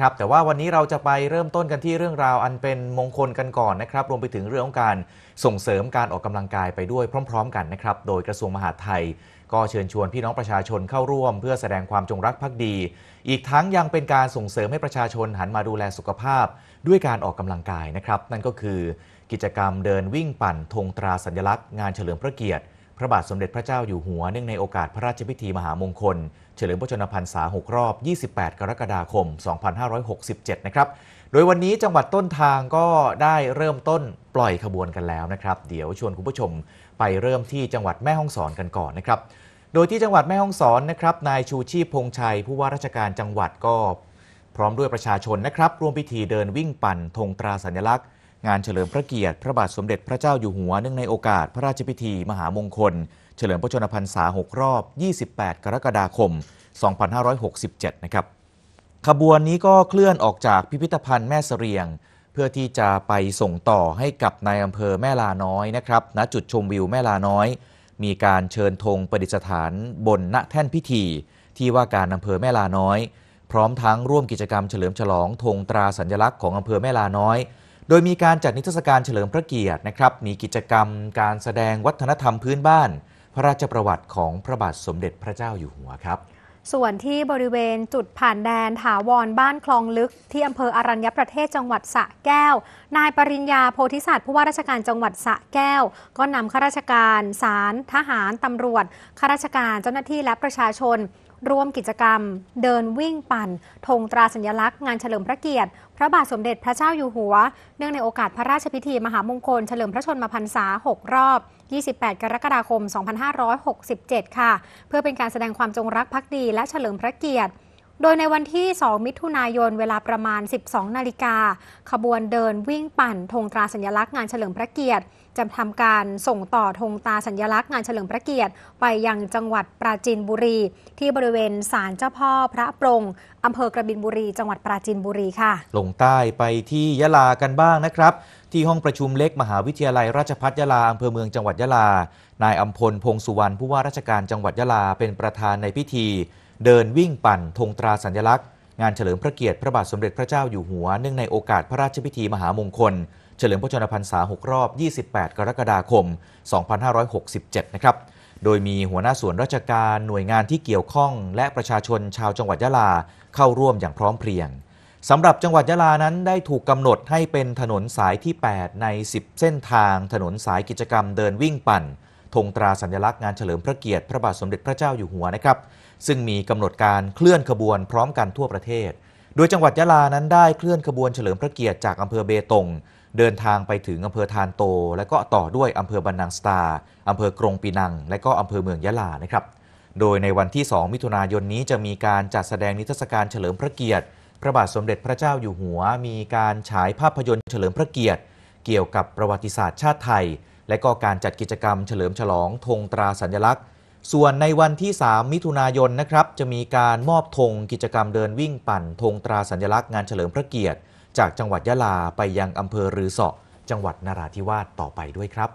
ครับแต่ว่าวันนี้เราจะไปเริ่มต้นกันที่เรื่องราวอันเป็นมงคลกันก่อนนะครับ รวมไปถึงเรื่องของการส่งเสริมการออกกำลังกายไปด้วยพร้อม ๆกันนะครับโดยกระทรวงมหาดไทย ก็เชิญชวนพี่น้องประชาชนเข้าร่วม เพื่อแสดงความจงรักภักดี อีกทั้งยังเป็นการส่งเสริมให้ประชาชนหันมาดูแลสุขภาพด้วยการออกกำลังกายนะครับ นั่นก็คือกิจกรรมเดินวิ่งปั่นธงตราสัญลักษณ์งานเฉลิมพระเกียรติพระบาทสมเด็จพระเจ้าอยู่หัวเนื่องในโอกาสพระราชพิธีมหามงคล เฉลิมพระชนมพรรษา 6 รอบ 28 กรกฎาคม 2567 นะครับ โดยวันนี้จังหวัดต้นทางก็ได้เริ่มต้นปล่อยขบวนกันแล้วนะครับ เดี๋ยวชวนคุณผู้ชมไปเริ่มที่จังหวัดแม่ฮ่องสอนกันก่อนนะครับ โดยที่จังหวัดแม่ฮ่องสอนนะครับ นายชูชีพพงชัยผู้ว่าราชการจังหวัดก็ พร้อมด้วยประชาชนนะครับร่วมพิธีเดินวิ่งปั่นธงตราสัญลักษณ์งานเฉลิมพระเกียรติพระบาทสมเด็จพระเจ้าอยู่หัวเนื่องในโอกาสพระราชพิธีมหามงคล เฉลิมพระชนมพรรษา 6 รอบ 28 กรกฎาคม 2567 นะครับ ขบวนนี้ก็เคลื่อนออกจากพิพิธภัณฑ์แม่เสรียง เพื่อที่จะไปส่งต่อให้กับนายอำเภอแม่ลาน้อยนะครับ ณ จุดชมวิวแม่ลาน้อย มีการเชิญธงประดิษฐานบนณแท่นพิธี ที่ว่าการอำเภอแม่ลาน้อย พร้อมทั้งร่วมกิจกรรมเฉลิมฉลองธงตราสัญลักษณ์ของอำเภอแม่ลาน้อยโดยมีการจัดนิทรรศการเฉลิมพระเกียรตินะครับ มีกิจกรรมการแสดงวัฒนธรรมพื้นบ้าน พระราชประวัติของพระบาทสมเด็จพระเจ้าอยู่หัวครับ ส่วนที่บริเวณจุดผ่านแดนถาวรบ้านคลองลึก ที่อำเภออรัญญประเทศจังหวัดสระแก้ว นายปริญญาโพธิสัตว์ผู้ว่าราชการจังหวัดสระแก้ว ก็นำข้าราชการศาลทหารตำรวจข้าราชการเจ้าหน้าที่และประชาชนร่วมกิจกรรม เดินวิ่งปั่นธงตราสัญลักษณ์งานเฉลิมพระเกียรติ พระบาทสมเด็จพระเจ้าอยู่หัว เนื่องในโอกาสพระราชพิธีมหามงคลเฉลิมพระชนมพรรษา 6 รอบ 28 กรกฎาคม 2567 ค่ะ เพื่อเป็นการแสดงความจงรักภักดีและเฉลิมพระเกียรติโดยในวันที่ 2 มิถุนายน เวลาประมาณ 12 นาฬิกา ขบวนเดินวิ่งปั่นธงตราสัญลักษณ์งานเฉลิมพระเกียรติจะทำการส่งต่อธงตาสัญลักษณ์งานเฉลิมพระเกียรติ ไปยังจังหวัดปราจีนบุรี ที่บริเวณศาลเจ้าพ่อพระปรงอำเภอกระบินบุรี จังหวัดปราจีนบุรีค่ะ ลงใต้ไปที่ยะลากันบ้างนะครับ ที่ห้องประชุมเล็กมหาวิทยาลัยราชพัฒยะลาอำเภอเมืองจังหวัดยะลา นายอัมพล พงสุวรรณ ผู้ว่าราชการจังหวัดยะลา เป็นประธานในพิธีเดินวิ่งปั่นธงตราสัญลักษณ์ งานเฉลิมพระเกียรติพระบาทสมเด็จพระเจ้าอยู่หัวเนื่องในโอกาสพระราชพิธีมหามงคล เฉลิมพระชนมพรรษา 6 รอบ 28 กรกฎาคม 2567นะครับ โดยมีหัวหน้าส่วนราชการหน่วยงานที่เกี่ยวข้อง และประชาชนชาวจังหวัดยะลา เข้าร่วมอย่างพร้อมเพรียงสำหรับจังหวัดยะลานั้นได้ถูกกำหนดให้เป็นถนนสายที่ 8 ใน 10 เส้นทางถนนสายกิจกรรมเดินวิ่งปั่นธงตราสัญลักษณ์งานเฉลิมพระเกียรติพระบาทสมเด็จพระเจ้าอยู่หัวนะครับซึ่งมีกำหนดการเคลื่อนขบวนพร้อมกันทั่วประเทศ โดยจังหวัดยะลานั้นได้เคลื่อนขบวนเฉลิมพระเกียรติจากอำเภอเบตงเดินทางไปถึงอำเภอทานโต และก็ต่อด้วยอำเภอบันนังสตาอำเภอกรงปีนัง และก็อำเภอเมืองยะลานะครับโดยในวันที่ 2 มิถุนายนนี้จะมีการจัดแสดงนิทรรศการเฉลิมพระเกียรติพระบาทสมเด็จพระเจ้าอยู่หัว มีการฉายภาพยนตร์เฉลิมพระเกียรติ เกี่ยวกับประวัติศาสตร์ชาติไทยและก็การจัดกิจกรรมเฉลิมฉลองธงตราสัญลักษณ์ ส่วนในวันที่ 3 มิถุนายนนะครับ จะมีการมอบธงกิจกรรมเดินวิ่งปั่นธงตราสัญลักษณ์งานเฉลิมพระเกียรติ จากจังหวัดยะลาไปยังอำเภอรือเสาะจังหวัดนราธิวาสต่อไปด้วยครับ